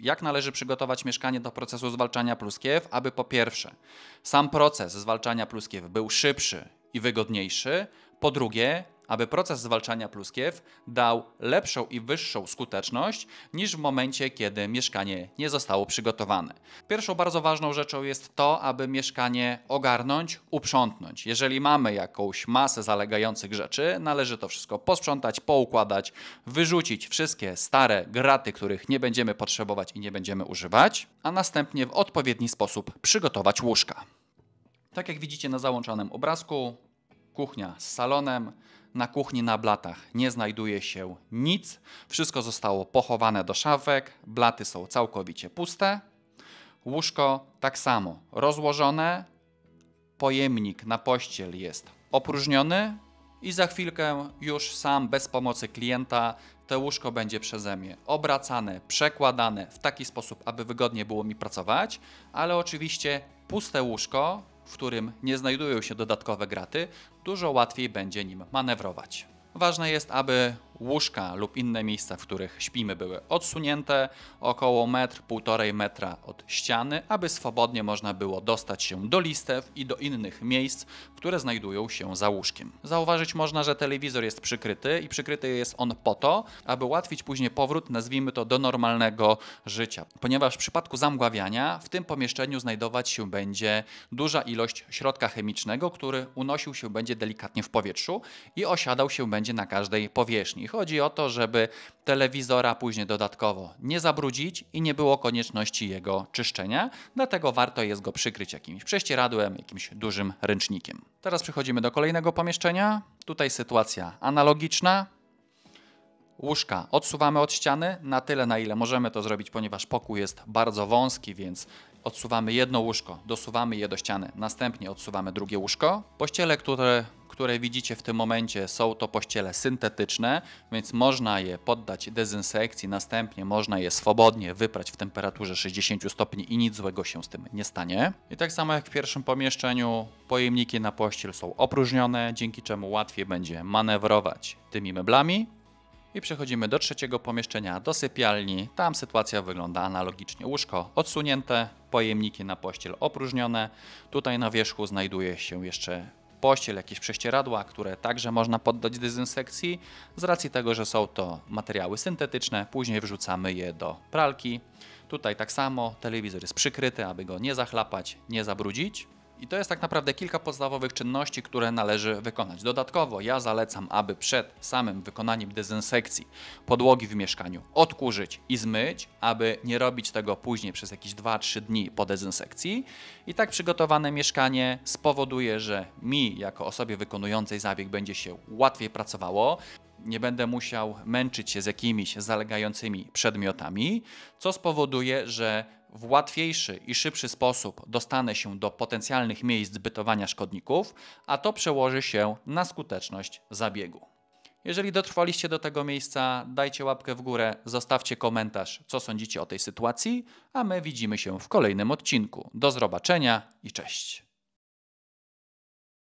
jak należy przygotować mieszkanie do procesu zwalczania pluskiew, aby po pierwsze sam proces zwalczania pluskiew był szybszy i wygodniejszy, po drugie aby proces zwalczania pluskiew dał lepszą i wyższą skuteczność niż w momencie, kiedy mieszkanie nie zostało przygotowane. Pierwszą bardzo ważną rzeczą jest to, aby mieszkanie ogarnąć, uprzątnąć. Jeżeli mamy jakąś masę zalegających rzeczy, należy to wszystko posprzątać, poukładać, wyrzucić wszystkie stare graty, których nie będziemy potrzebować i nie będziemy używać, a następnie w odpowiedni sposób przygotować łóżka. Tak jak widzicie na załączanym obrazku, kuchnia z salonem, na kuchni na blatach nie znajduje się nic, wszystko zostało pochowane do szafek, blaty są całkowicie puste, łóżko tak samo rozłożone, pojemnik na pościel jest opróżniony i za chwilkę już sam bez pomocy klienta to łóżko będzie przeze mnie obracane, przekładane w taki sposób, aby wygodnie było mi pracować, ale oczywiście puste łóżko w którym nie znajdują się dodatkowe graty, dużo łatwiej będzie nim manewrować. Ważne jest, aby łóżka lub inne miejsca, w których śpimy, były odsunięte około metr, półtorej metra od ściany, aby swobodnie można było dostać się do listew i do innych miejsc, które znajdują się za łóżkiem. Zauważyć można, że telewizor jest przykryty i przykryty jest on po to, aby ułatwić później powrót, nazwijmy to, do normalnego życia. Ponieważ w przypadku zamgławiania w tym pomieszczeniu znajdować się będzie duża ilość środka chemicznego, który unosił się będzie delikatnie w powietrzu i osiadał się będzie na każdej powierzchni chodzi o to, żeby telewizora później dodatkowo nie zabrudzić i nie było konieczności jego czyszczenia, dlatego warto jest go przykryć jakimś prześcieradłem, jakimś dużym ręcznikiem. Teraz przechodzimy do kolejnego pomieszczenia. Tutaj sytuacja analogiczna. Łóżka odsuwamy od ściany na tyle, na ile możemy to zrobić, ponieważ pokój jest bardzo wąski, więc odsuwamy jedno łóżko, dosuwamy je do ściany, następnie odsuwamy drugie łóżko. Pościele, które które widzicie w tym momencie są to pościele syntetyczne, więc można je poddać dezynsekcji, następnie można je swobodnie wyprać w temperaturze 60 stopni i nic złego się z tym nie stanie. I tak samo jak w pierwszym pomieszczeniu, pojemniki na pościel są opróżnione, dzięki czemu łatwiej będzie manewrować tymi meblami. I przechodzimy do trzeciego pomieszczenia, do sypialni. Tam sytuacja wygląda analogicznie. Łóżko odsunięte, pojemniki na pościel opróżnione. Tutaj na wierzchu znajduje się jeszcze pościel, jakieś prześcieradła, które także można poddać dezynsekcji. Z racji tego, że są to materiały syntetyczne, później wrzucamy je do pralki. Tutaj tak samo telewizor jest przykryty, aby go nie zachlapać, nie zabrudzić. I to jest tak naprawdę kilka podstawowych czynności, które należy wykonać. Dodatkowo ja zalecam, aby przed samym wykonaniem dezynsekcji podłogi w mieszkaniu odkurzyć i zmyć, aby nie robić tego później przez jakieś 2-3 dni po dezynsekcji. I tak przygotowane mieszkanie spowoduje, że mi jako osobie wykonującej zabieg będzie się łatwiej pracowało, nie będę musiał męczyć się z jakimiś zalegającymi przedmiotami, co spowoduje, że w łatwiejszy i szybszy sposób dostanę się do potencjalnych miejsc bytowania szkodników, a to przełoży się na skuteczność zabiegu. Jeżeli dotrwaliście do tego miejsca, dajcie łapkę w górę, zostawcie komentarz, co sądzicie o tej sytuacji, a my widzimy się w kolejnym odcinku. Do zobaczenia i cześć.